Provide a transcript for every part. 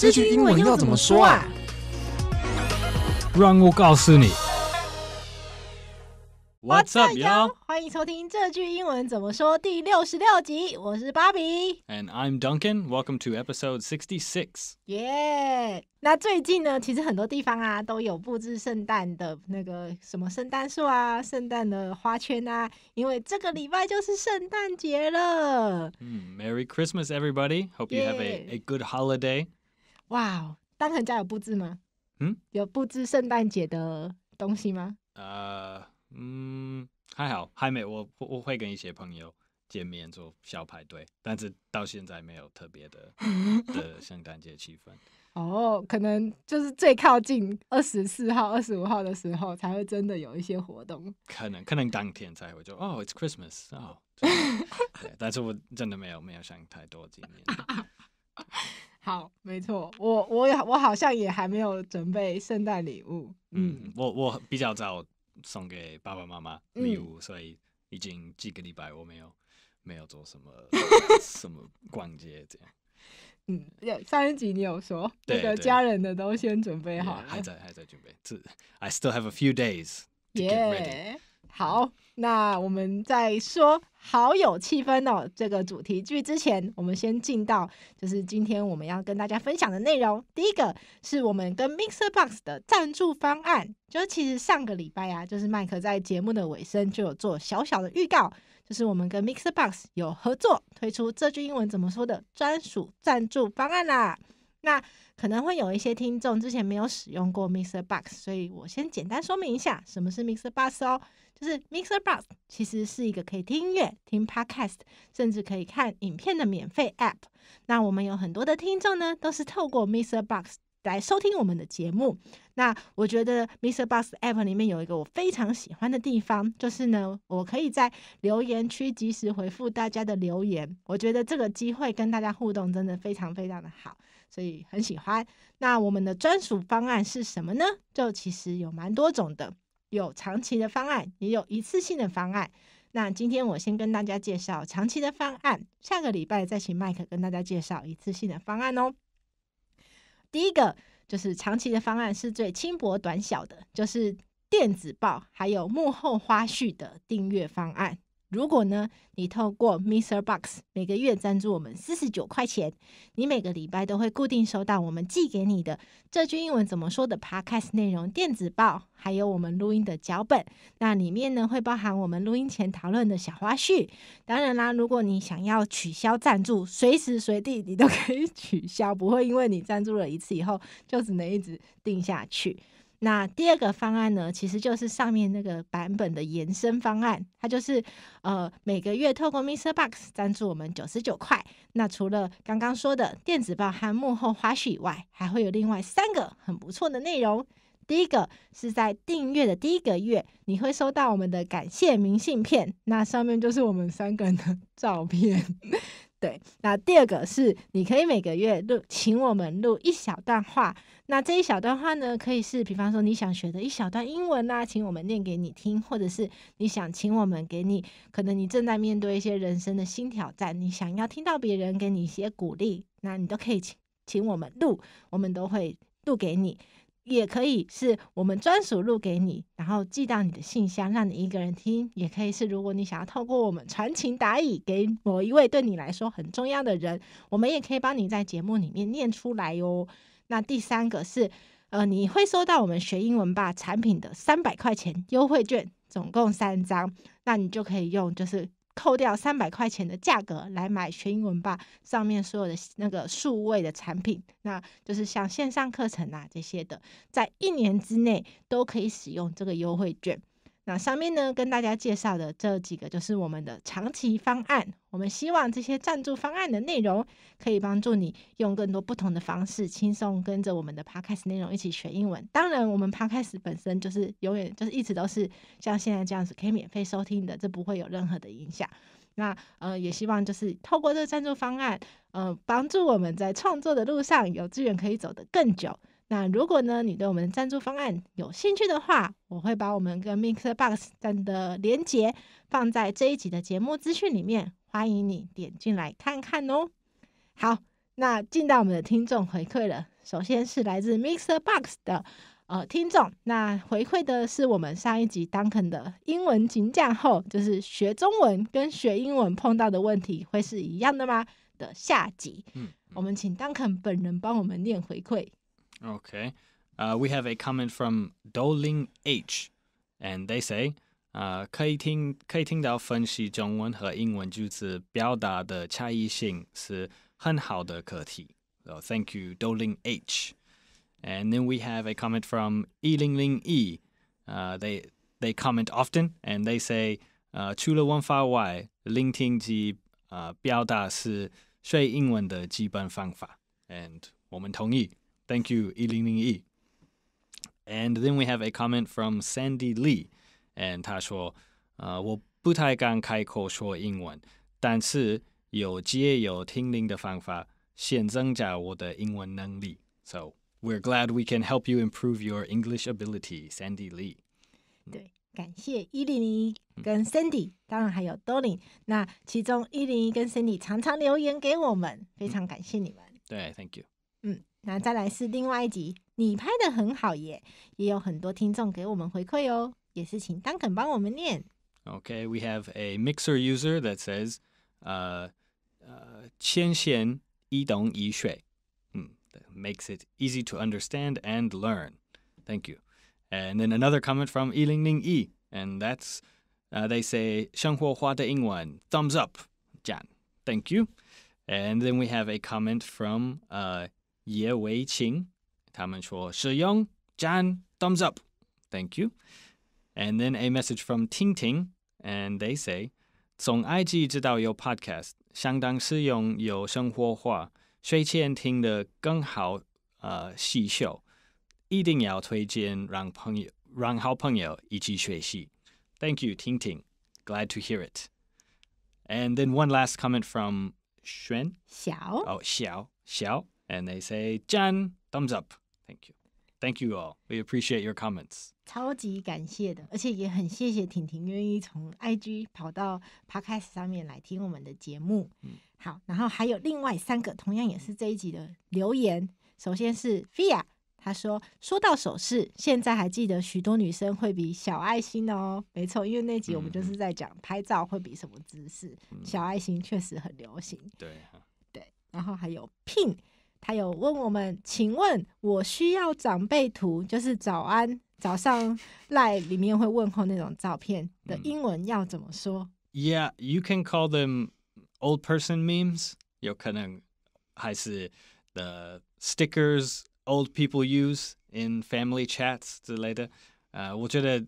这句英文要怎么说啊？让我告诉你。What's up, y'all？欢迎收听这句英文怎么说第六十六集，我是芭比。And I'm Duncan. Welcome to episode sixty-six. Yeah. 那最近呢，其实很多地方啊都有布置圣诞的那个什么圣诞树啊、圣诞的花圈啊，因为这个礼拜就是圣诞节了。嗯，Merry Christmas, everybody. Hope you have a a good holiday. 哇，当程家有布置吗？嗯，有布置圣诞节的东西吗？呃，嗯，还好，还没。我我会跟一些朋友见面做小派对，但是到现在没有特别的 的圣诞节气氛。哦，可能就是最靠近二十四号、二十五号的时候，才会真的有一些活动。可能，可能当天才会就哦，It's Christmas。哦，但是我真的没有没有想太多今年。好，没错，我我我好像也还没有准备圣诞礼物。嗯，我我比较早送给爸爸妈妈礼物，所以已经几个礼拜我没有没有做什么 什么逛街这样。嗯，上一集你有说，那个家人的都先准备好了，还在还在准备。是，I still have a few days to get ready。好，那我们在说好友气氛哦这个主题剧之前，我们先进到就是今天我们要跟大家分享的内容。第一个是我们跟 m i x e r Box 的赞助方案，就是其实上个礼拜啊，就是麦克在节目的尾声就有做小小的预告，就是我们跟 m i x e r Box 有合作推出这句英文怎么说的专属赞助方案啦。那可能会有一些听众之前没有使用过 m i x e r Box，所以我先简单说明一下什么是 m i x e r Box 哦。就是 Mixer Box 其实是一个可以听音乐、听 Podcast，甚至可以看影片的免费 App。那我们有很多的听众呢，都是透过 Mixer Box 来收听我们的节目。那我觉得 m i e r Box App 里面有一个我非常喜欢的地方，就是呢，我可以在留言区及时回复大家的留言。我觉得这个机会跟大家互动真的非常非常的好，所以很喜欢。那我们的专属方案是什么呢？就其实有蛮多种的。有长期的方案，也有一次性的方案。那今天我先跟大家介绍长期的方案，下个礼拜再请麦克跟大家介绍一次性的方案哦。第一个就是长期的方案是最轻薄短小的，就是电子报还有幕后花絮的订阅方案。如果呢，你透过 Mister Box 每个月赞助我们四十九块钱，你每个礼拜都会固定收到我们寄给你的“这句英文怎么说”的 Podcast 内容电子报，还有我们录音的脚本。那里面呢，会包含我们录音前讨论的小花絮。当然啦，如果你想要取消赞助，随时随地你都可以取消，不会因为你赞助了一次以后就只能一直定下去。那第二个方案呢，其实就是上面那个版本的延伸方案，它就是呃每个月透过 m r Box 赞助我们九十九块。那除了刚刚说的电子报和幕后花絮以外，还会有另外三个很不错的内容。第一个是在订阅的第一个月，你会收到我们的感谢明信片，那上面就是我们三个人的 照片。对，那第二个是，你可以每个月录，请我们录一小段话。那这一小段话呢，可以是，比方说你想学的一小段英文啊，请我们念给你听，或者是你想请我们给你，可能你正在面对一些人生的新挑战，你想要听到别人给你一些鼓励，那你都可以请请我们录，我们都会录给你。也可以是我们专属录给你，然后寄到你的信箱，让你一个人听。也可以是，如果你想要透过我们传情达意给某一位对你来说很重要的人，我们也可以帮你在节目里面念出来哟。那第三个是，呃，你会收到我们学英文吧产品的三百块钱优惠券，总共三张，那你就可以用，就是。扣掉三百块钱的价格来买学英文吧上面所有的那个数位的产品，那就是像线上课程啊这些的，在一年之内都可以使用这个优惠券。那上面呢，跟大家介绍的这几个就是我们的长期方案。我们希望这些赞助方案的内容，可以帮助你用更多不同的方式，轻松跟着我们的 podcast 内容一起学英文。当然，我们 podcast 本身就是永远就是一直都是像现在这样子，可以免费收听的，这不会有任何的影响。那呃，也希望就是透过这个赞助方案，呃，帮助我们在创作的路上有资源可以走得更久。那如果呢，你对我们赞助方案有兴趣的话，我会把我们跟 Mixer Box 赞的连接放在这一集的节目资讯里面，欢迎你点进来看看哦。好，那进到我们的听众回馈了，首先是来自 Mixer Box 的呃听众，那回馈的是我们上一集 Duncan 的英文进阶后，就是学中文跟学英文碰到的问题会是一样的吗？的下集，嗯，我们请 Duncan 本人帮我们念回馈。Okay. Uh, we have a comment from Doling H, and they say. 啊、呃，可以听可以听到分析中文和英文句子表达的差异性是很好的课题。So uh, thank you, Doling H. And then we have a comment from E Ling Ling E. Uh, they they comment often and they say, uh, and 我们同意。Thank you, E Ling Ling Yi. And then we have a comment from Sandy Lee，and 他说，呃，我不太敢开口说英文，但是有借由听力的方法，先增加我的英文能力。So uh, we're glad we can help you improve your English ability, Sandy Lee。对，感谢一零零一跟 Sandy，、嗯、当然还有 Dolly。那其中一零一跟 Sandy 常常留言给我们，非常感谢你们。对，Thank you。那再来是另外一集，你拍的很好耶，也有很多听众给我们回馈哦，也是请丹肯帮我们念。Okay, we have a Mixer user that says, uh, uh, 千弦一懂一水. Mm, that makes it easy to understand and learn. Thank you. And then another comment from Yiling Ning Yi, and that's, uh, they say, 生活化的英文, thumbs up, Jan. Thank you. And then we have a comment from uh, 叶为情。他们说使用赞，thumbs up，thank you。And then a message from Tingting，and they say，从 IG 知道有 podcast，相当实用有生活化，睡前听得更好呃吸收，一定要推荐让朋友让好朋友一起学习，thank you Tingting，glad to hear it。And then one last comment from Xuan，小哦小小。And they say, j a n thumbs up. Thank you, thank you all. We appreciate your comments. 超级感谢的，而且也很谢谢婷婷愿意从 IG 跑到 Podcast 上面来听我们的节目。好，然后还有另外三个，同样也是这一集的留言。首先是 Via，他说，说到手势，现在还记得许多女生会比小爱心哦。没错，因为那集我们就是在讲拍照会比什么姿势，小爱心确实很流行。对对，然后还有 Pin。他有问我们，请问我需要长辈图，就是早安、早上赖里面会问候那种照片的英文要怎么说？Yeah, you can call them old person memes. 有可能还是 the stickers old people use in family chats 之类的。我觉得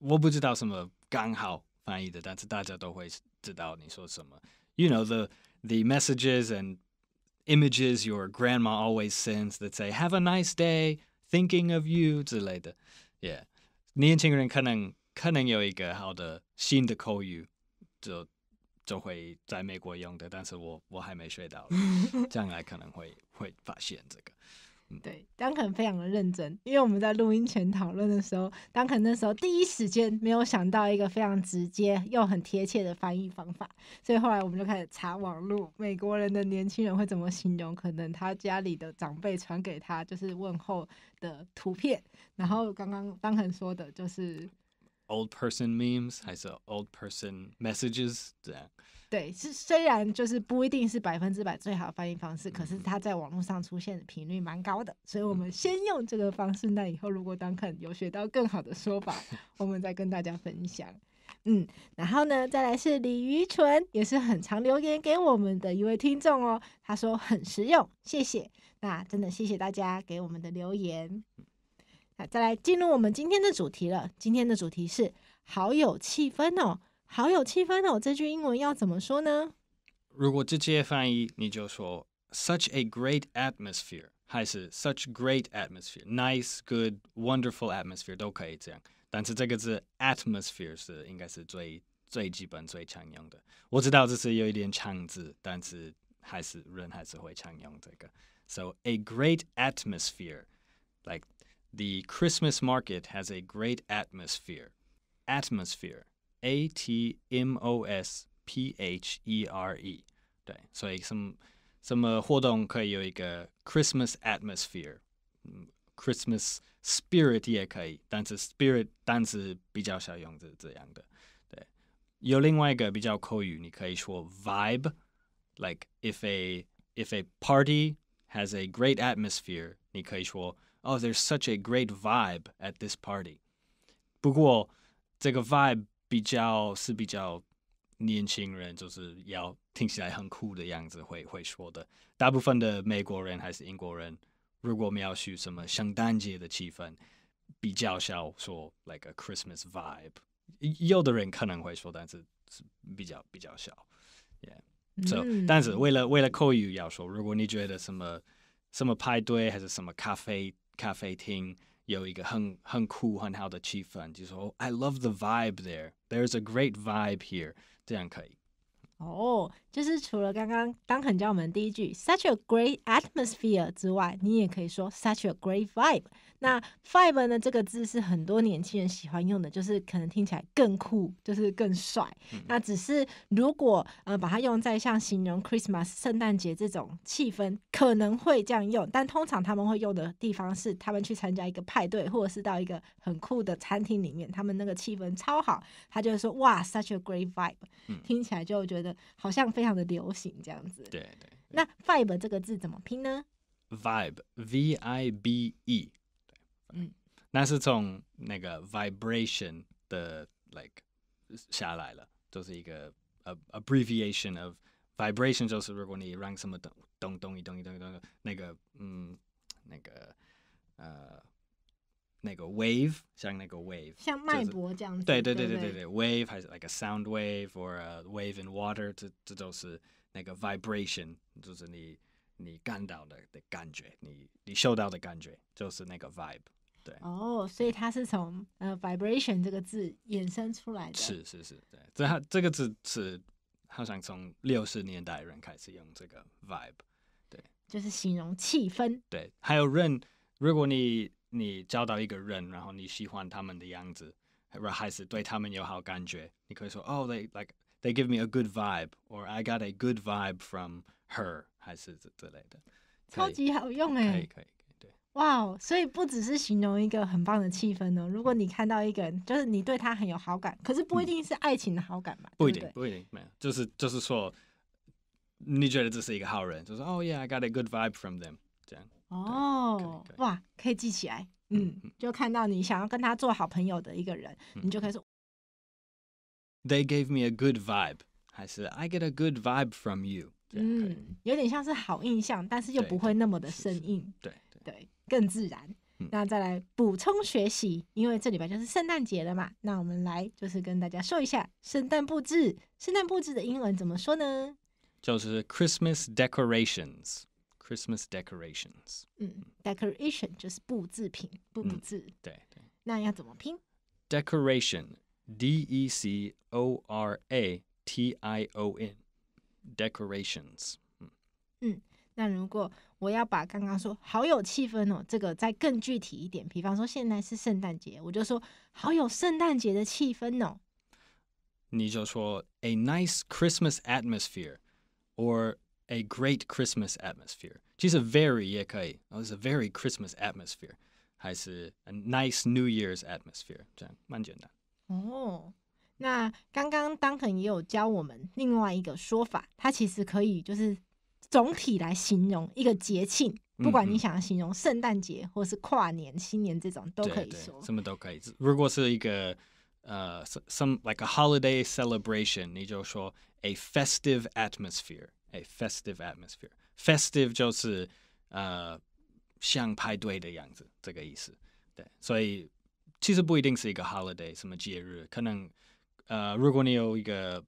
我不知道什么刚好翻译的，但是大家都会知道你说什么。You know the the messages and images your grandma always sends that say "Have a nice day, thinking of you" 之类的。Yeah，年轻人可能可能有一个好的新的口语，就就会在美国用的，但是我我还没学到，将来可能会会发现这个。对，可肯非常的认真，因为我们在录音前讨论的时候，可肯那时候第一时间没有想到一个非常直接又很贴切的翻译方法，所以后来我们就开始查网络，美国人的年轻人会怎么形容？可能他家里的长辈传给他就是问候的图片，然后刚刚可肯说的就是。Old person memes，还是 old person messages？对，是虽然就是不一定是百分之百最好的翻译方式，可是它在网络上出现的频率蛮高的，所以我们先用这个方式。那以后如果 Duncan 有学到更好的说法，我们再跟大家分享。嗯，然后呢，再来是李鱼纯，也是很常留言给我们的一位听众哦。他说很实用，谢谢。那真的谢谢大家给我们的留言。再来进入我们今天的主题了。今天的主题是好有气氛哦，好有气氛哦。这句英文要怎么说呢？如果直接翻译，你就说 “such a great atmosphere”。还是 “such great atmosphere”，nice, good, wonderful atmosphere 都可以这样。但是这个字 a t m o s p h e r e 是应该是最最基本最常用的。我知道这是有一点长字，但是还是人还是会常用这个。So a great atmosphere, like. The Christmas market has a great atmosphere. Atmosphere. a t m o s p h e r e. 对，所以什么什么活动可以有一个 Christmas Christmas spirit 也可以，但是 spirit 单词比较少用这这样的。对，有另外一个比较口语，你可以说 vibe，like if a if a party has a great atmosphere，你可以说 Oh, there's such a great vibe at this party。不过这个 vibe 比较是比较年轻人，就是要听起来很酷的样子会会说的。大部分的美国人还是英国人，如果描述什么圣诞节的气氛，比较少说 like a Christmas vibe. Yeah. vibe。有的人可能会说，但是比较比较少。Yeah. So，、嗯、但是为了为了口语要说，如果你觉得什么什么派对还是什么咖啡咖啡厅有一个很很酷很好的气氛，就说、oh, I love the vibe there. There's a great vibe here. 这样可以。哦，就是除了刚刚当肯教我们第一句 such a great atmosphere 之外，你也可以说 such a great vibe。那 vibe 呢这个字是很多年轻人喜欢用的，就是可能听起来更酷，就是更帅。那只是如果呃把它用在像形容 Christmas 圣诞节这种气氛，可能会这样用，但通常他们会用的地方是他们去参加一个派对，或者是到一个很酷的餐厅里面，他们那个气氛超好，他就会说哇 such a great vibe。听起来就觉得好像非。这样的流行这样子，对对。那 vibe 这个字怎么拼呢？vibe，v-i-b-e，嗯，那是从那个 vibration 的 like 下来了，就是一个 abbreviation of vibration，就是如果你让什么咚咚咚一咚一咚一咚咚，那个嗯，那个呃。那个 wave 像那个 wave，像脉搏这样子。对对对对对对，wave 还是 like a sound wave or a wave in water，这这都是那个 vibration，就是你你感到的的感觉，你你受到的感觉就是那个 vibe。对。哦，所以它是从呃 vibration 这个字衍生出来的。是是是，对，这它这个字是好像从六十年代人开始用这个 vibe。对。就是形容气氛。对，还有人，如果你。你交到一个人，然后你喜欢他们的样子，还是对他们有好感觉，你可以说哦，They like, they give me a good vibe, or I got a good vibe from her，还是这之类的，超级好用哎，可以可以可以，对，哇哦，所以不只是形容一个很棒的气氛哦。如果你看到一个人，就是你对他很有好感，可是不一定是爱情的好感嘛，不一定，不一定，没有，就是就是说，你觉得这是一个好人，就是哦，Yeah, I got a good vibe from them，这样。哦，哇，可以记起来，嗯，就看到你想要跟他做好朋友的一个人，你就可以说，They gave me a good vibe，还是 I get a good vibe from you？嗯，有点像是好印象，但是又不会那么的生硬，对对，更自然。那再来补充学习，因为这礼拜就是圣诞节了嘛，那我们来就是跟大家说一下圣诞布置，圣诞布置的英文怎么说呢？就是 Christmas decorations。Christmas decorations。嗯，decoration 就是布制品、布置。嗯、对对。那要怎么拼？Decoration，D D-E-C-O-R-A-T-I-O-N. R A T I O N，decorations。嗯嗯，那如果我要把刚刚说好有气氛哦，这个再更具体一点，比方说现在是圣诞节，我就说好有圣诞节的气氛哦。你就说 a nice Christmas atmosphere，or a great Christmas atmosphere. She's a very yekai. Oh, it's a very Christmas atmosphere. atmosphere，还是 a nice New Year's atmosphere. atmosphere，这样蛮简单。哦，那刚刚当肯也有教我们另外一个说法，它其实可以就是总体来形容一个节庆，不管你想要形容圣诞节或是跨年、新年这种都可以说，什么都可以。如果是一个呃、uh, some like a holiday celebration，你就说 a festive atmosphere。哎，festive festive 就是呃像派对的样子，这个意思。对，所以其实不一定是一个 holiday，什么节日，可能呃，如果你有一个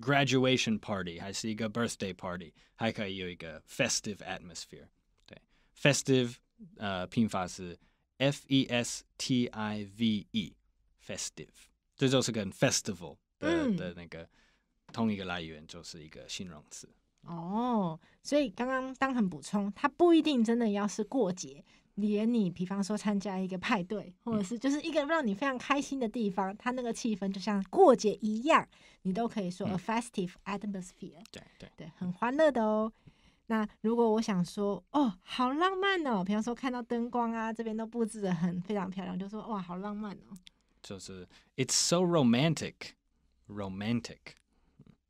graduation party，还是一个 birthday party，还可以有一个 festive atmosphere。对，festive 呃拼法是 f e s t i v e，festive，这就是跟 festival 的、嗯、的那个同一个来源，就是一个形容词。哦，所以刚刚当很补充，它不一定真的要是过节，连你比方说参加一个派对，或者是就是一个让你非常开心的地方，它那个气氛就像过节一样，你都可以说 a festive atmosphere。对对对，很欢乐的哦。那如果我想说，哦，好浪漫哦，比方说看到灯光啊，这边都布置的很非常漂亮，就说哇，好浪漫哦。就是 it's so romantic, romantic。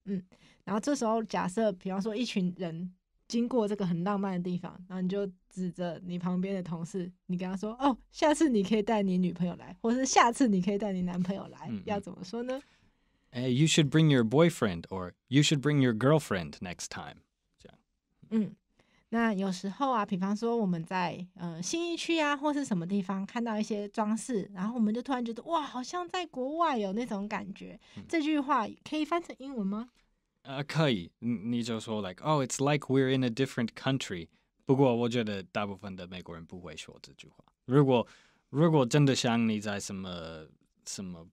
嗯。然后这时候，假设比方说一群人经过这个很浪漫的地方，然后你就指着你旁边的同事，你跟他说：“哦，下次你可以带你女朋友来，或是下次你可以带你男朋友来，要怎么说呢？”哎，You should bring your boyfriend or you should bring your girlfriend next time。这样。嗯，那有时候啊，比方说我们在呃新一区啊或是什么地方看到一些装饰，然后我们就突然觉得哇，好像在国外有那种感觉。这句话可以翻成英文吗？akai，你就说 like oh it's like we're in a different country。不过我觉得大部分的美国人不会说这句话。如果如果真的像你在什么什么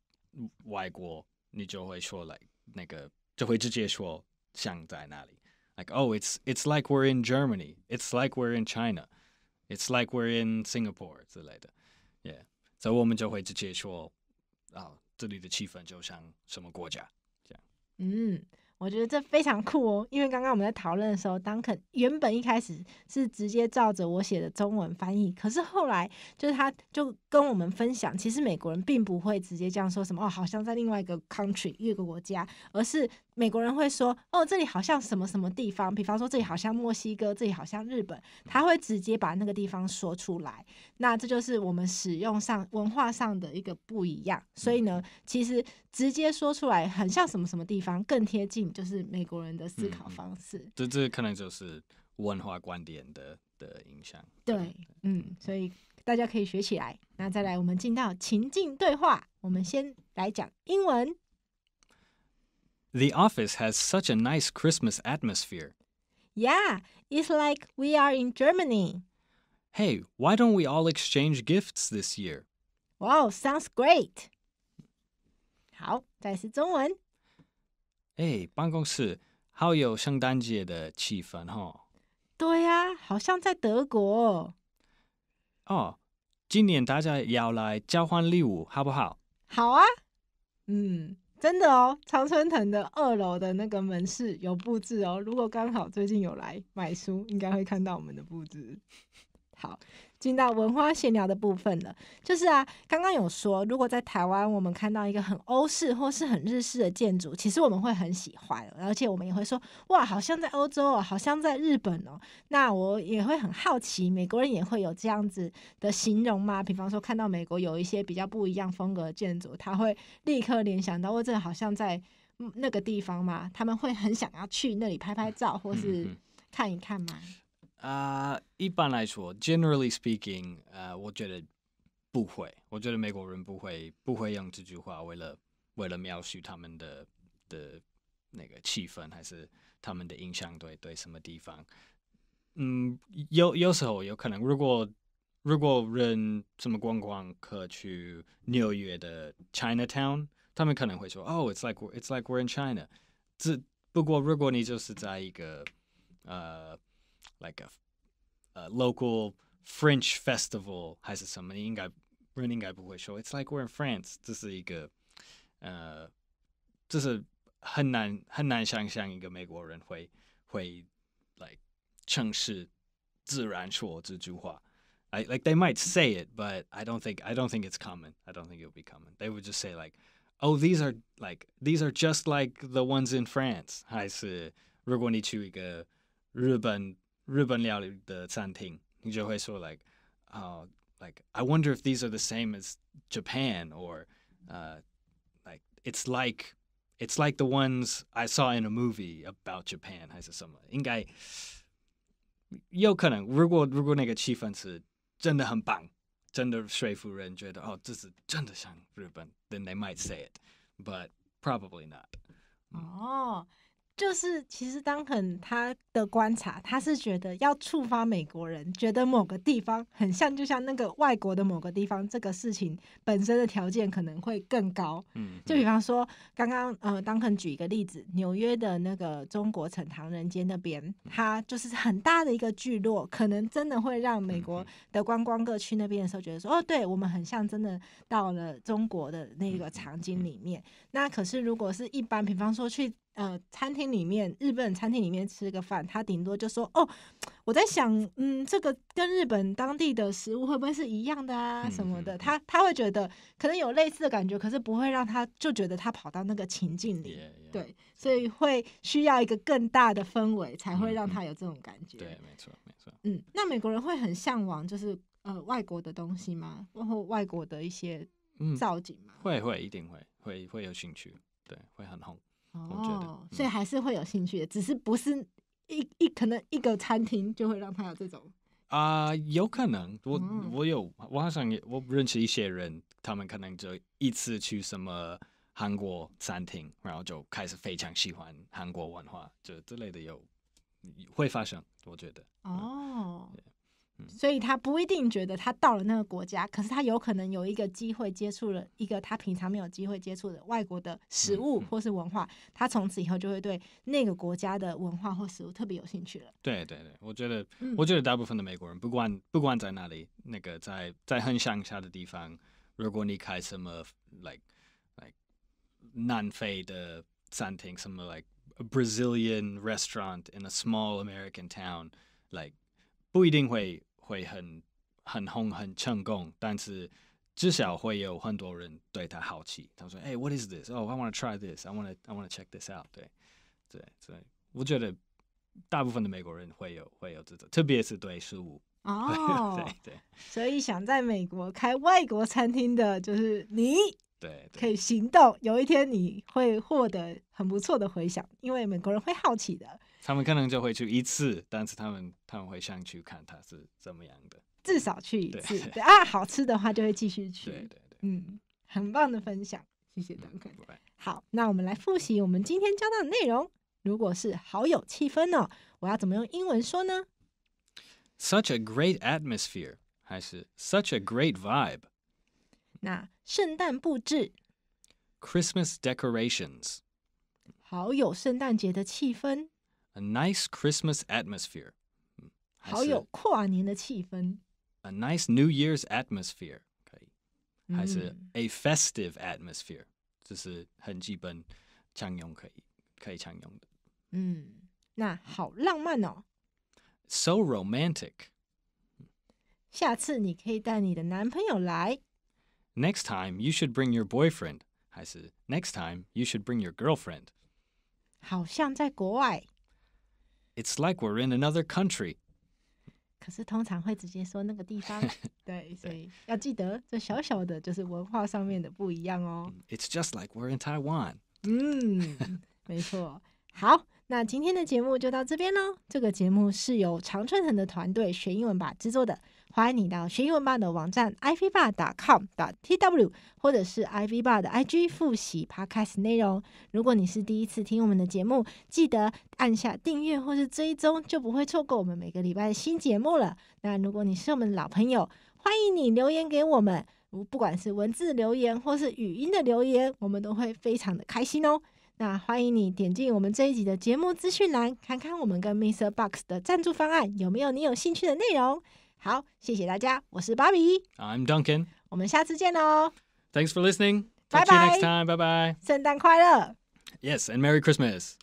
外国，你就会说 like 那个就会直接说像在哪里。Like oh it's it's like we're in Germany. It's like we're in China. It's like we're in Singapore 之类的。Yeah，所以我们就会直接说啊、哦，这里的气氛就像什么国家这样。嗯。Mm. 我觉得这非常酷哦，因为刚刚我们在讨论的时候，Dan 肯原本一开始是直接照着我写的中文翻译，可是后来就是他就跟我们分享，其实美国人并不会直接这样说什么哦，好像在另外一个 country，一个国家，而是。美国人会说：“哦，这里好像什么什么地方，比方说这里好像墨西哥，这里好像日本。”他会直接把那个地方说出来。那这就是我们使用上文化上的一个不一样。所以呢，其实直接说出来很像什么什么地方更贴近，就是美国人的思考方式。这这可能就是文化观点的的影响。对，嗯，所以大家可以学起来。那再来，我们进到情境对话，我们先来讲英文。The office has such a nice Christmas atmosphere. Yeah, it's like we are in Germany. Hey, why don't we all exchange gifts this year? Wow, sounds great. 好，再是中文。哎，办公室好有圣诞节的气氛哈。对呀、啊，好像在德国。哦，今年大家要来交换礼物，好不好？好啊。嗯。真的哦，常春藤的二楼的那个门市有布置哦。如果刚好最近有来买书，应该会看到我们的布置。好。进到文化闲聊的部分了，就是啊，刚刚有说，如果在台湾我们看到一个很欧式或是很日式的建筑，其实我们会很喜欢，而且我们也会说，哇，好像在欧洲哦，好像在日本哦。那我也会很好奇，美国人也会有这样子的形容吗？比方说，看到美国有一些比较不一样风格的建筑，他会立刻联想到，哦，这好像在那个地方嘛，他们会很想要去那里拍拍照，或是看一看吗？啊，一般来说，generally speaking，呃，我觉得不会。我觉得美国人不会不会用这句话为了为了描述他们的的那个气氛，还是他们的印象对对什么地方？嗯，有有时候有可能，如果如果人什么观光客去纽约的 Chinatown，他们可能会说，哦，It's like it's like we're in China。只不过如果你就是在一个呃。like a, a local French festival 还是什么，应该人应该不会说。It's like we're in France，这是一个呃，这是很难很难想象一个美国人会会 uh, like 正式自然说这句话。I, like they might say it, but I don't think I don't think it's common. I don't think it will be common. They would just say like, "Oh, these are like these are just like the ones in France." 还是如果你去一个日本日本料理的餐厅，你就会说 oh, like，呃、uh,，like I wonder if these are the same as Japan or，呃、uh,，like it's like it's like the ones I saw in a movie about Japan 还是什么，应该有可能。如果如果那个气氛是真的很棒，真的说服人觉得哦，这是真的像日本，then oh, they might say it, but probably not. 哦、oh,。就是其实，当肯他的观察，他是觉得要触发美国人觉得某个地方很像，就像那个外国的某个地方，这个事情本身的条件可能会更高。嗯，就比方说刚刚呃，当肯举一个例子，纽约的那个中国城唐人街那边，它就是很大的一个聚落，可能真的会让美国的观光客去那边的时候觉得说，哦，对我们很像，真的到了中国的那个场景里面。那可是如果是一般，比方说去。呃，餐厅里面，日本餐厅里面吃个饭，他顶多就说：“哦，我在想，嗯，这个跟日本当地的食物会不会是一样的啊？什么的。”他他会觉得可能有类似的感觉，可是不会让他就觉得他跑到那个情境里。对，所以会需要一个更大的氛围才会让他有这种感觉。对，没错，没错。嗯，那美国人会很向往就是呃外国的东西吗？后外国的一些造景吗？会会一定会会会有兴趣，对，会很红。哦，所以还是会有兴趣的，只是不是一一可能一个餐厅就会让他有这种啊，有可能我我有，我好像也我认识一些人，他们可能就一次去什么韩国餐厅，然后就开始非常喜欢韩国文化，就之类的有会发生，我觉得哦。所以他不一定觉得他到了那个国家，可是他有可能有一个机会接触了一个他平常没有机会接触的外国的食物或是文化，他从此以后就会对那个国家的文化或食物特别有兴趣了。对对对，我觉得，我觉得大部分的美国人不管不管在哪里，那个在在很乡下的地方，如果你开什么 like like 南非的餐厅，什么 like a Brazilian restaurant in a small American town，like 不一定会。会很很红很成功，但是至少会有很多人对他好奇。他说：“哎，What is this? Oh, I want to try this. I want to, I want to check this out。”对，对，所以我觉得大部分的美国人会有会有这种，特别是对食物。哦，对对。所以想在美国开外国餐厅的，就是你对可以行动。有一天你会获得很不错的回响，因为美国人会好奇的。他们可能就会去一次，但是他们他们会上去看它是怎么样的，至少去一次。啊，好吃的话就会继续去。对对对，嗯，很棒的分享，谢谢大家看过来。好，那我们来复习我们今天教到的内容。如果是好有气氛哦，我要怎么用英文说呢？Such a great atmosphere，还是 Such a great vibe？那圣诞布置，Christmas decorations，好有圣诞节的气氛。a nice Christmas atmosphere. Hmm, a nice New Year's atmosphere 可以，还是 a festive atmosphere. So romantic. Next time you should bring your boyfriend. 还是 Next time you should bring your girlfriend. 好像在国外。it's like we're in another country. 可是通常会直接说那个地方，对，所以要记得这小小的就是文化上面的不一样哦。It's just like we're in Taiwan。嗯，没错。好，那今天的节目就到这边喽。这个节目是由常春藤的团队学英文吧制作的。欢迎你到学英文吧的网站 ivbar.com.tw 或者是 ivbar 的 IG 复习 podcast 内容。如果你是第一次听我们的节目，记得按下订阅或是追踪，就不会错过我们每个礼拜的新节目了。那如果你是我们老朋友，欢迎你留言给我们，不管是文字留言或是语音的留言，我们都会非常的开心哦。那欢迎你点进我们这一集的节目资讯栏，看看我们跟 Mr. Box 的赞助方案有没有你有兴趣的内容。好，谢谢大家，我是芭比，I'm Duncan，我们下次见哦。Thanks for listening，拜拜 e e y next time，拜拜，圣诞快乐。Yes and Merry Christmas.